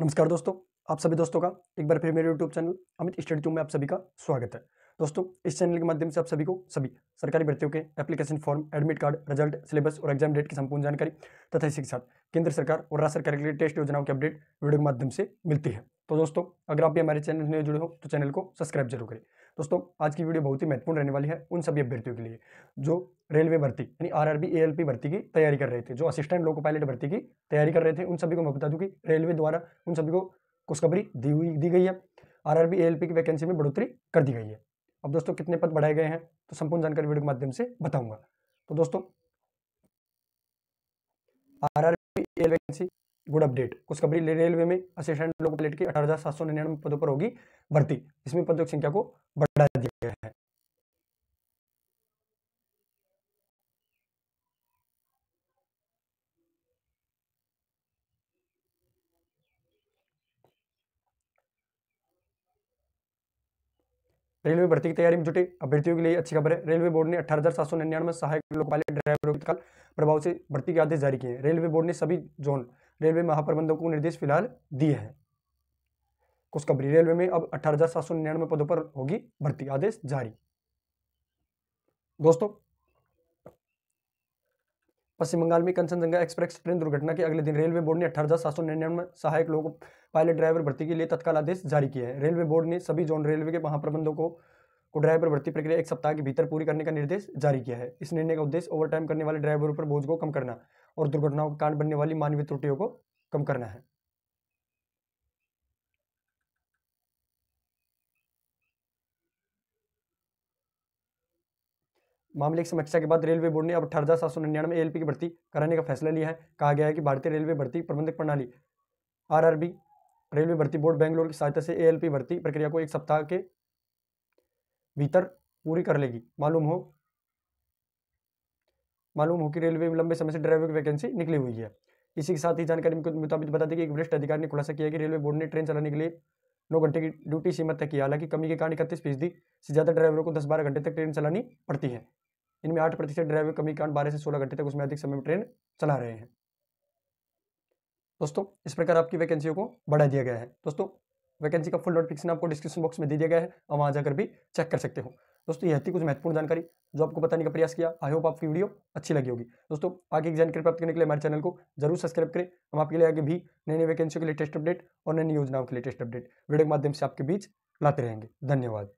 नमस्कार दोस्तों आप सभी दोस्तों का एक बार फिर मेरे YouTube channel Amit study two में आप सभी का स्वागत है दोस्तों इस चैनल के माध्यम से आप सभी को सभी सरकारी भर्तियों के application form admit card result syllabus और एग्जाम डेट की संपूर्ण जानकारी तथा इसी के साथ केंद्र सरकार और राज्य सरकार के लिए टेस्ट योजनाओं की अपडेट वीडियो के माध्यम से मिलती है तो दोस्तों अगर आप भी हमारे चैनल में जुड़े हो तो चैनल को सब्सक्राइब जरूर करें दोस्तों आज की वीडियो बहुत ही महत्वपूर्ण रहने वाली है उन सभी अभ्यर्थियों के लिए जो रेलवे भर्ती यानी आरआरबी एएलपी भर्ती की तैयारी कर रहे थे जो असिस्टेंट लोको पायलट भर्ती की तैयारी कर रहे थे उन सभी को मैं बता दूँ कि रेलवे द्वारा उन सभी को खुशखबरी दी हुई दी गई है आर आर की वैकेंसी में बढ़ोतरी कर दी गई है अब दोस्तों कितने पद बढ़ाए गए हैं तो संपूर्ण जानकारी वीडियो के माध्यम से बताऊंगा तो दोस्तों R R vacancy good update खबरी रेलवे में असिस्टेंट लोको पायलट की अठारह पदों पर होगी भर्ती इसमें पदों की संख्या को बढ़ा दिया गया है रेलवे भर्ती की तैयारी में जुटे अभ्यर्थियों के लिए अच्छी खबर है रेलवे बोर्ड ने अठारह हजार सात सौ निन्यानवे सहायक लोकपाल ड्राइवरों के प्रभाव से भर्ती के आदेश जारी किए हैं रेलवे बोर्ड ने सभी जोन रेलवे महाप्रबंधक को निर्देश फिलहाल दिए हैं खुशखबरी रेलवे में अब अठारह पदों पर होगी भर्ती आदेश जारी दोस्तों पश्चिम बंगाल में कंचनजंगा एक्सप्रेस ट्रेन दुर्घटना के अगले दिन रेलवे बोर्ड ने अठारह सहायक लोगों पायलट ड्राइवर भर्ती के लिए तत्काल आदेश जारी किए हैं रेलवे बोर्ड ने सभी जोन रेलवे के महाप्रबंधकों को ड्राइवर भर्ती प्रक्रिया एक सप्ताह के भीतर पूरी करने का निर्देश जारी किया है इस निर्णय का उद्देश्य ओवरटाइम करने वाले ड्राइवरों पर बोझ को कम करना और दुर्घटनाओं के कारण बनने वाली मानवीय त्रुटियों को कम करना है मामले की समीक्षा के बाद रेलवे बोर्ड ने अब अठारह हज़ार सात सौ निन्यानवे ए की भर्ती कराने का फैसला लिया है कहा गया है कि भारतीय रेलवे भर्ती प्रबंधक प्रणाली आरआरबी रेलवे भर्ती बोर्ड बेंगलोर की सहायता से एएलपी भर्ती प्रक्रिया को एक सप्ताह के भीतर पूरी कर लेगी मालूम हो मालूम हो कि रेलवे में लंबे समय से ड्राइवर की वैकेंसी निकली हुई है इसी के साथ ही जानकारी के मुताबिक बता दें कि एक वरिष्ठ अधिकारी ने खुलासा किया कि रेलवे बोर्ड ने ट्रेन चलाने के लिए नौ घंटे की ड्यूटी सीमा तय की हालांकि कमी के कारण इकतीस फीसदी से ज़्यादा ड्राइवरों को दस बारह घंटे तक ट्रेन चलानी पड़ती है इनमें आठ प्रतिशत ड्राइवर कमी के कारण बारह से सोलह घंटे तक उसमें अधिक समय में ट्रेन चला रहे हैं दोस्तों इस प्रकार आपकी वैकेंसियों को बढ़ा दिया गया है दोस्तों वैकेंसी का फुल नोटिफिकेशन आपको डिस्क्रिप्शन बॉक्स में दे दिया गया है और वहाँ जाकर भी चेक कर सकते हो दोस्तों यह थी कुछ महत्वपूर्ण जानकारी जो आपको बताने का प्रयास किया आई होप आपकी वीडियो अच्छी लगी होगी दोस्तों आगे की जानकारी प्राप्त करने के लिए हमारे चैनल को जरूर सब्सक्राइब करें हम आपके लिए आगे भी नई नई वैकेंसियों के लेटेस्ट अपडेट और नई नई योजनाओं के लेटेस्ट अपडेट वीडियो के माध्यम से आपके बीच लाते रहेंगे धन्यवाद